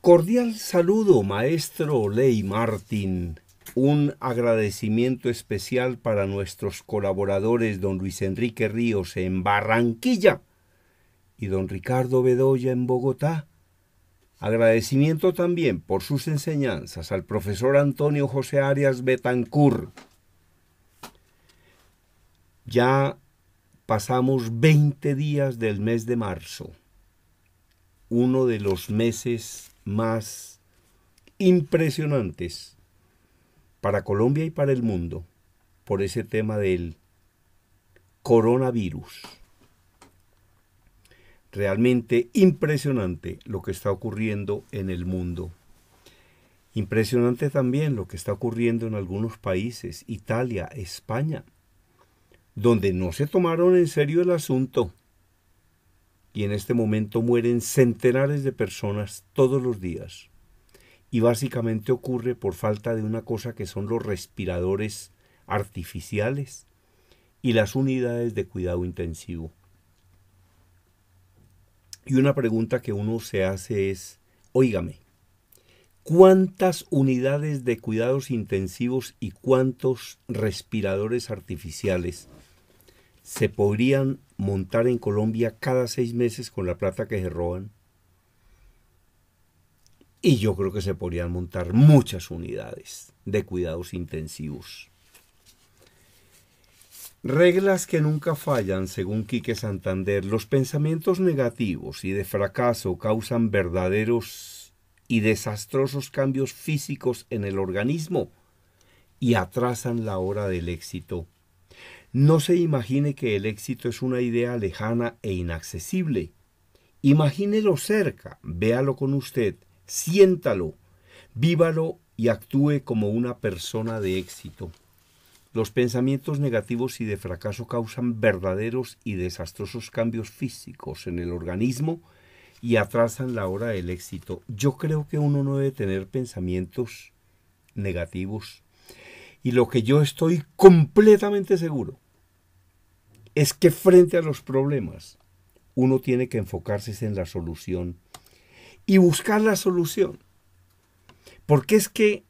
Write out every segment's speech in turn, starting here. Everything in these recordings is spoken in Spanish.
Cordial saludo, maestro Ley Martín. Un agradecimiento especial para nuestros colaboradores don Luis Enrique Ríos en Barranquilla y don Ricardo Bedoya en Bogotá. Agradecimiento también por sus enseñanzas al profesor Antonio José Arias Betancur. Ya pasamos 20 días del mes de marzo, uno de los meses más impresionantes para Colombia y para el mundo por ese tema del coronavirus. Realmente impresionante lo que está ocurriendo en el mundo. Impresionante también lo que está ocurriendo en algunos países, Italia, España, donde no se tomaron en serio el asunto y en este momento mueren centenares de personas todos los días. Y básicamente ocurre por falta de una cosa que son los respiradores artificiales y las unidades de cuidado intensivo. Y una pregunta que uno se hace es, oígame, ¿cuántas unidades de cuidados intensivos y cuántos respiradores artificiales se podrían montar en Colombia cada seis meses con la plata que se roban. Y yo creo que se podrían montar muchas unidades de cuidados intensivos. Reglas que nunca fallan, según Quique Santander, los pensamientos negativos y de fracaso causan verdaderos y desastrosos cambios físicos en el organismo y atrasan la hora del éxito no se imagine que el éxito es una idea lejana e inaccesible. Imagínelo cerca, véalo con usted, siéntalo, vívalo y actúe como una persona de éxito. Los pensamientos negativos y de fracaso causan verdaderos y desastrosos cambios físicos en el organismo y atrasan la hora del éxito. Yo creo que uno no debe tener pensamientos negativos y lo que yo estoy completamente seguro es que frente a los problemas uno tiene que enfocarse en la solución y buscar la solución. Porque es que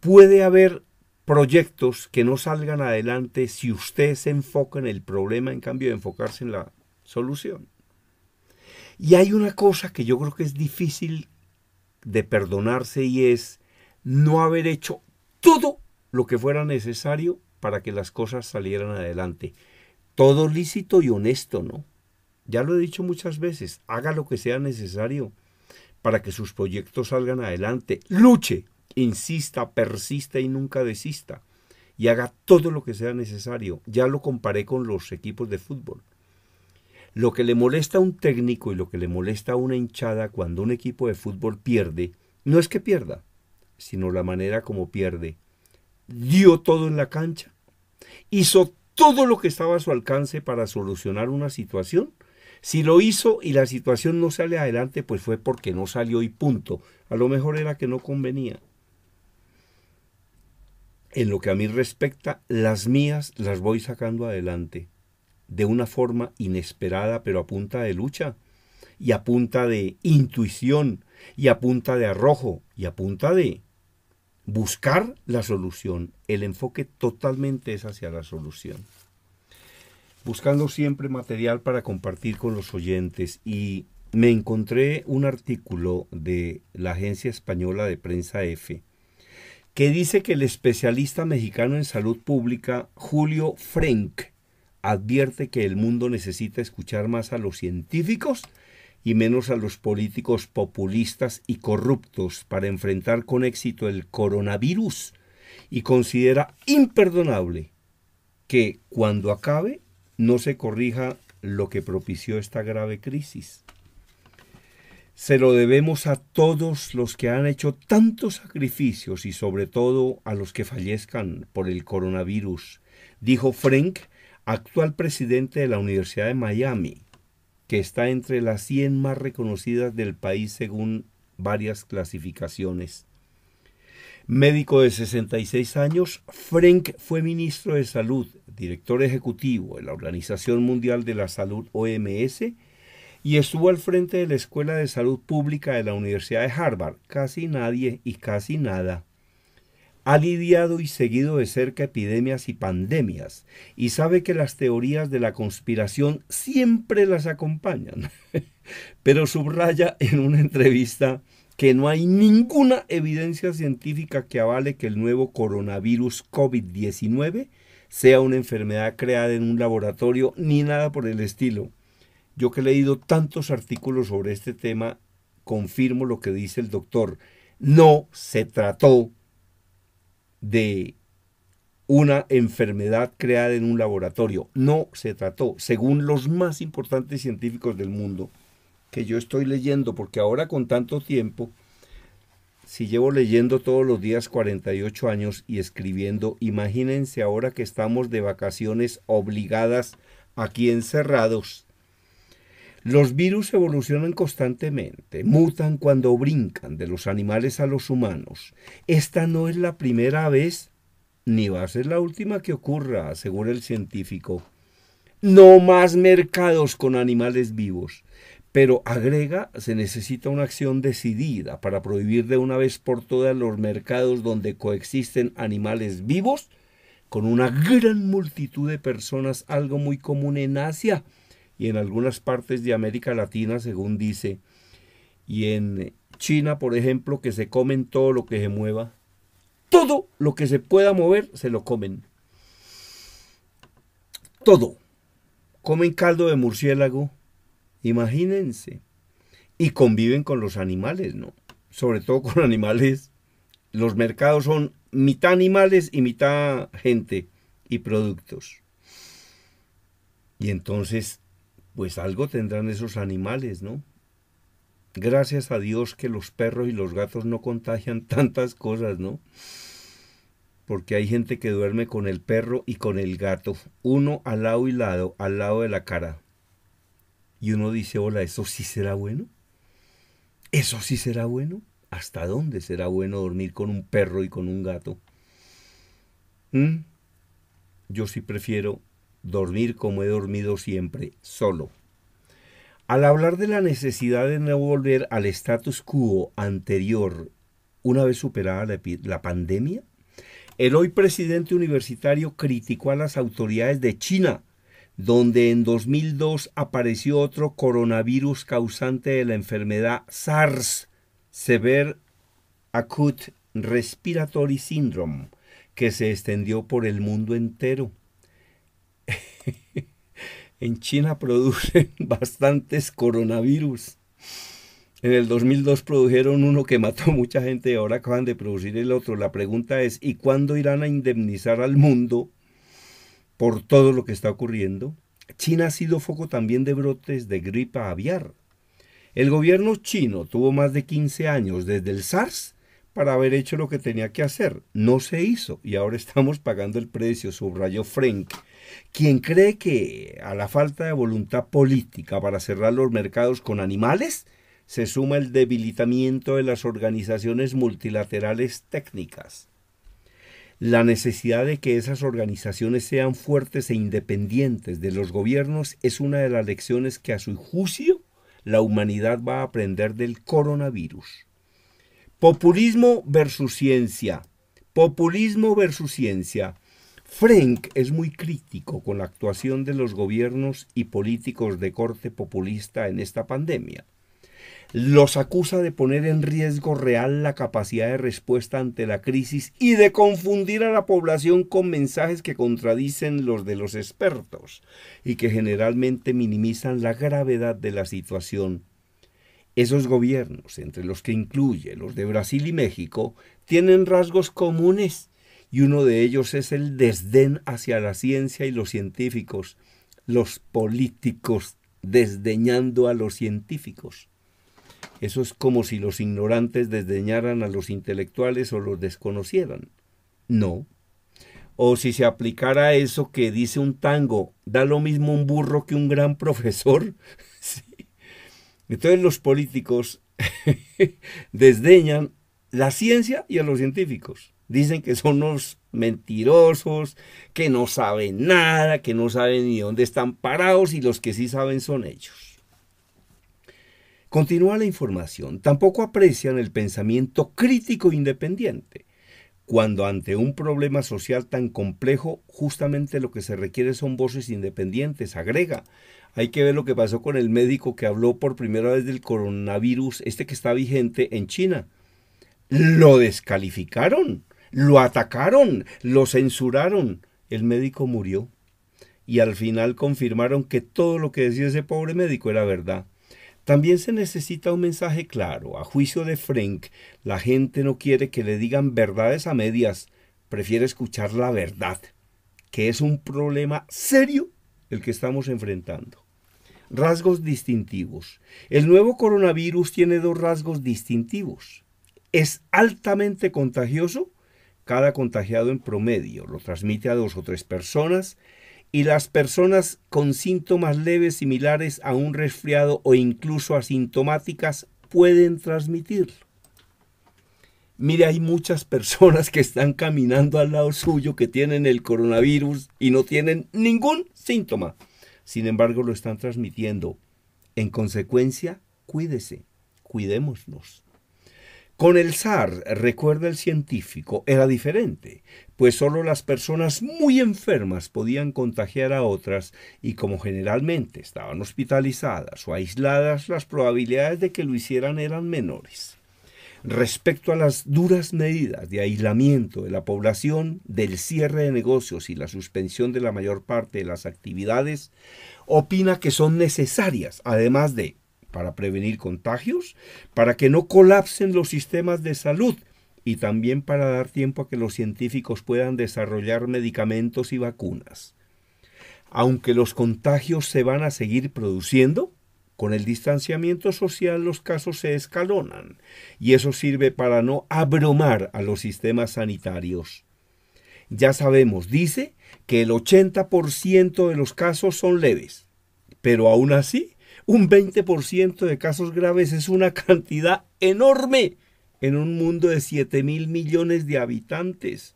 puede haber proyectos que no salgan adelante si usted se enfoca en el problema en cambio de enfocarse en la solución. Y hay una cosa que yo creo que es difícil de perdonarse y es no haber hecho todo lo que fuera necesario para que las cosas salieran adelante. Todo lícito y honesto, ¿no? Ya lo he dicho muchas veces, haga lo que sea necesario para que sus proyectos salgan adelante. Luche, insista, persista y nunca desista. Y haga todo lo que sea necesario. Ya lo comparé con los equipos de fútbol. Lo que le molesta a un técnico y lo que le molesta a una hinchada cuando un equipo de fútbol pierde, no es que pierda, sino la manera como pierde, dio todo en la cancha, hizo todo lo que estaba a su alcance para solucionar una situación. Si lo hizo y la situación no sale adelante, pues fue porque no salió y punto. A lo mejor era que no convenía. En lo que a mí respecta, las mías las voy sacando adelante de una forma inesperada, pero a punta de lucha, y a punta de intuición, y a punta de arrojo, y a punta de buscar la solución. El enfoque totalmente es hacia la solución. Buscando siempre material para compartir con los oyentes y me encontré un artículo de la Agencia Española de Prensa F que dice que el especialista mexicano en salud pública Julio Frenk advierte que el mundo necesita escuchar más a los científicos y menos a los políticos populistas y corruptos para enfrentar con éxito el coronavirus y considera imperdonable que cuando acabe no se corrija lo que propició esta grave crisis. Se lo debemos a todos los que han hecho tantos sacrificios y sobre todo a los que fallezcan por el coronavirus, dijo Frank, actual presidente de la Universidad de Miami, que está entre las 100 más reconocidas del país según varias clasificaciones. Médico de 66 años, Frank fue ministro de Salud, director ejecutivo de la Organización Mundial de la Salud OMS y estuvo al frente de la Escuela de Salud Pública de la Universidad de Harvard. Casi nadie y casi nada ha lidiado y seguido de cerca epidemias y pandemias y sabe que las teorías de la conspiración siempre las acompañan, pero subraya en una entrevista que no hay ninguna evidencia científica que avale que el nuevo coronavirus COVID-19 sea una enfermedad creada en un laboratorio ni nada por el estilo. Yo que he leído tantos artículos sobre este tema, confirmo lo que dice el doctor. No se trató de una enfermedad creada en un laboratorio. No se trató, según los más importantes científicos del mundo, que yo estoy leyendo, porque ahora con tanto tiempo, si llevo leyendo todos los días 48 años y escribiendo, imagínense ahora que estamos de vacaciones obligadas aquí encerrados, los virus evolucionan constantemente, mutan cuando brincan de los animales a los humanos. Esta no es la primera vez ni va a ser la última que ocurra, asegura el científico. No más mercados con animales vivos. Pero agrega, se necesita una acción decidida para prohibir de una vez por todas los mercados donde coexisten animales vivos con una gran multitud de personas, algo muy común en Asia, y en algunas partes de América Latina, según dice, y en China, por ejemplo, que se comen todo lo que se mueva, todo lo que se pueda mover, se lo comen. Todo. Comen caldo de murciélago, imagínense. Y conviven con los animales, ¿no? Sobre todo con animales. Los mercados son mitad animales y mitad gente y productos. Y entonces pues algo tendrán esos animales, ¿no? Gracias a Dios que los perros y los gatos no contagian tantas cosas, ¿no? Porque hay gente que duerme con el perro y con el gato, uno al lado y lado, al lado de la cara. Y uno dice, hola, ¿eso sí será bueno? ¿Eso sí será bueno? ¿Hasta dónde será bueno dormir con un perro y con un gato? ¿Mm? Yo sí prefiero dormir como he dormido siempre, solo. Al hablar de la necesidad de no volver al status quo anterior una vez superada la, pandemia, el hoy presidente universitario criticó a las autoridades de China, donde en 2002 apareció otro coronavirus causante de la enfermedad SARS, Severe Acute Respiratory Syndrome, que se extendió por el mundo entero. en China producen bastantes coronavirus. En el 2002 produjeron uno que mató mucha gente y ahora acaban de producir el otro. La pregunta es, ¿y cuándo irán a indemnizar al mundo por todo lo que está ocurriendo? China ha sido foco también de brotes de gripa aviar. El gobierno chino tuvo más de 15 años desde el SARS para haber hecho lo que tenía que hacer. No se hizo y ahora estamos pagando el precio, subrayó Frank, quien cree que a la falta de voluntad política para cerrar los mercados con animales, se suma el debilitamiento de las organizaciones multilaterales técnicas. La necesidad de que esas organizaciones sean fuertes e independientes de los gobiernos es una de las lecciones que a su juicio la humanidad va a aprender del coronavirus. Populismo versus ciencia. Populismo versus ciencia. Frank es muy crítico con la actuación de los gobiernos y políticos de corte populista en esta pandemia. Los acusa de poner en riesgo real la capacidad de respuesta ante la crisis y de confundir a la población con mensajes que contradicen los de los expertos y que generalmente minimizan la gravedad de la situación esos gobiernos, entre los que incluye los de Brasil y México, tienen rasgos comunes y uno de ellos es el desdén hacia la ciencia y los científicos, los políticos desdeñando a los científicos. Eso es como si los ignorantes desdeñaran a los intelectuales o los desconocieran. No. O si se aplicara eso que dice un tango, da lo mismo un burro que un gran profesor. Entonces los políticos desdeñan la ciencia y a los científicos. Dicen que son los mentirosos, que no saben nada, que no saben ni dónde están parados y los que sí saben son ellos. Continúa la información. Tampoco aprecian el pensamiento crítico independiente, cuando ante un problema social tan complejo justamente lo que se requiere son voces independientes, agrega, hay que ver lo que pasó con el médico que habló por primera vez del coronavirus, este que está vigente en China. Lo descalificaron, lo atacaron, lo censuraron. El médico murió. Y al final confirmaron que todo lo que decía ese pobre médico era verdad. También se necesita un mensaje claro. A juicio de Frank, la gente no quiere que le digan verdades a medias, prefiere escuchar la verdad, que es un problema serio el que estamos enfrentando. Rasgos distintivos. El nuevo coronavirus tiene dos rasgos distintivos. Es altamente contagioso, cada contagiado en promedio lo transmite a dos o tres personas, y las personas con síntomas leves similares a un resfriado o incluso asintomáticas pueden transmitirlo. Mire, hay muchas personas que están caminando al lado suyo que tienen el coronavirus y no tienen ningún síntoma sin embargo lo están transmitiendo. En consecuencia, cuídese, cuidémonos. Con el SAR, recuerda el científico, era diferente, pues solo las personas muy enfermas podían contagiar a otras y como generalmente estaban hospitalizadas o aisladas, las probabilidades de que lo hicieran eran menores. Respecto a las duras medidas de aislamiento de la población, del cierre de negocios y la suspensión de la mayor parte de las actividades, opina que son necesarias, además de para prevenir contagios, para que no colapsen los sistemas de salud y también para dar tiempo a que los científicos puedan desarrollar medicamentos y vacunas. Aunque los contagios se van a seguir produciendo, con el distanciamiento social los casos se escalonan y eso sirve para no abrumar a los sistemas sanitarios. Ya sabemos, dice que el 80% de los casos son leves, pero aún así, un 20% de casos graves es una cantidad enorme en un mundo de 7 mil millones de habitantes.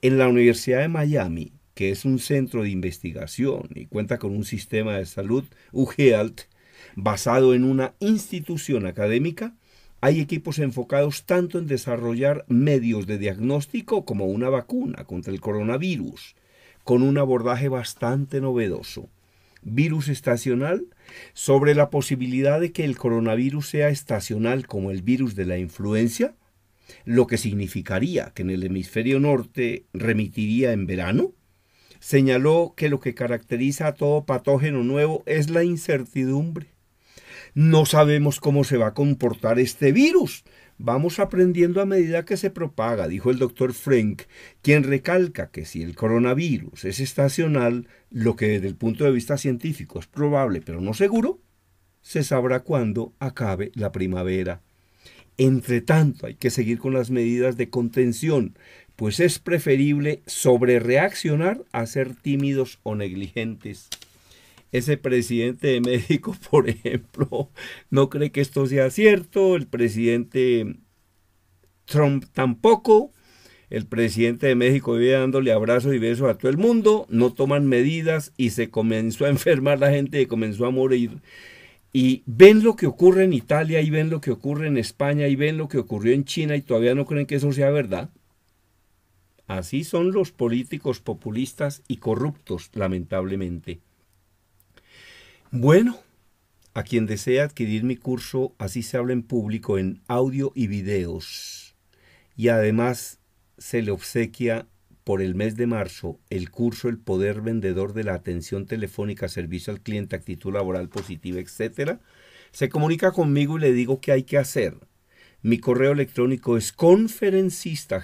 En la Universidad de Miami, que es un centro de investigación y cuenta con un sistema de salud, UGEALT, basado en una institución académica, hay equipos enfocados tanto en desarrollar medios de diagnóstico como una vacuna contra el coronavirus, con un abordaje bastante novedoso. Virus estacional, sobre la posibilidad de que el coronavirus sea estacional como el virus de la influencia, lo que significaría que en el hemisferio norte remitiría en verano, señaló que lo que caracteriza a todo patógeno nuevo es la incertidumbre no sabemos cómo se va a comportar este virus. Vamos aprendiendo a medida que se propaga, dijo el doctor Frank, quien recalca que si el coronavirus es estacional, lo que desde el punto de vista científico es probable pero no seguro, se sabrá cuándo acabe la primavera. Entre tanto, hay que seguir con las medidas de contención, pues es preferible sobrereaccionar a ser tímidos o negligentes ese presidente de México, por ejemplo, no cree que esto sea cierto, el presidente Trump tampoco, el presidente de México vive dándole abrazos y besos a todo el mundo, no toman medidas y se comenzó a enfermar la gente y comenzó a morir. Y ven lo que ocurre en Italia y ven lo que ocurre en España y ven lo que ocurrió en China y todavía no creen que eso sea verdad. Así son los políticos populistas y corruptos, lamentablemente. Bueno, a quien desea adquirir mi curso Así se habla en público en audio y videos. Y además se le obsequia por el mes de marzo el curso El Poder Vendedor de la Atención Telefónica, Servicio al Cliente, Actitud Laboral Positiva, etcétera. Se comunica conmigo y le digo qué hay que hacer. Mi correo electrónico es conferencista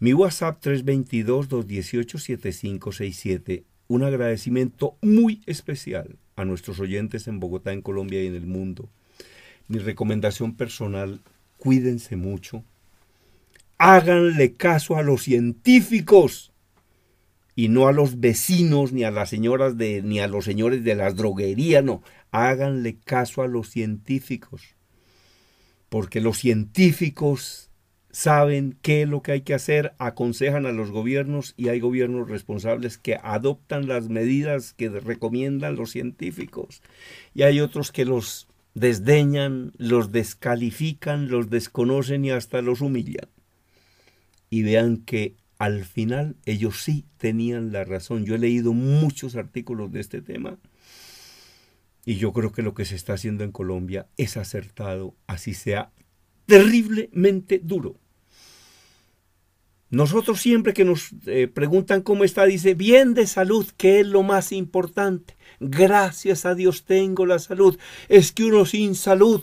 Mi WhatsApp 322-218-7567 un agradecimiento muy especial a nuestros oyentes en Bogotá, en Colombia y en el mundo. Mi recomendación personal, cuídense mucho, háganle caso a los científicos y no a los vecinos ni a las señoras de ni a los señores de las droguerías, no, háganle caso a los científicos. Porque los científicos saben qué es lo que hay que hacer, aconsejan a los gobiernos y hay gobiernos responsables que adoptan las medidas que recomiendan los científicos y hay otros que los desdeñan, los descalifican, los desconocen y hasta los humillan. Y vean que al final ellos sí tenían la razón. Yo he leído muchos artículos de este tema. Y yo creo que lo que se está haciendo en Colombia es acertado, así sea terriblemente duro. Nosotros siempre que nos eh, preguntan cómo está, dice, bien de salud, que es lo más importante. Gracias a Dios tengo la salud. Es que uno sin salud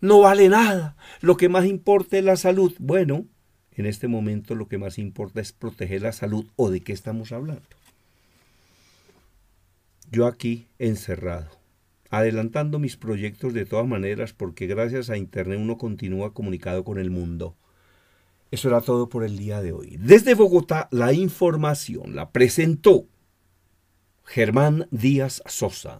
no vale nada. Lo que más importa es la salud. Bueno, en este momento lo que más importa es proteger la salud o de qué estamos hablando. Yo aquí encerrado, adelantando mis proyectos de todas maneras porque gracias a Internet uno continúa comunicado con el mundo eso era todo por el día de hoy. Desde Bogotá, la información la presentó Germán Díaz Sosa.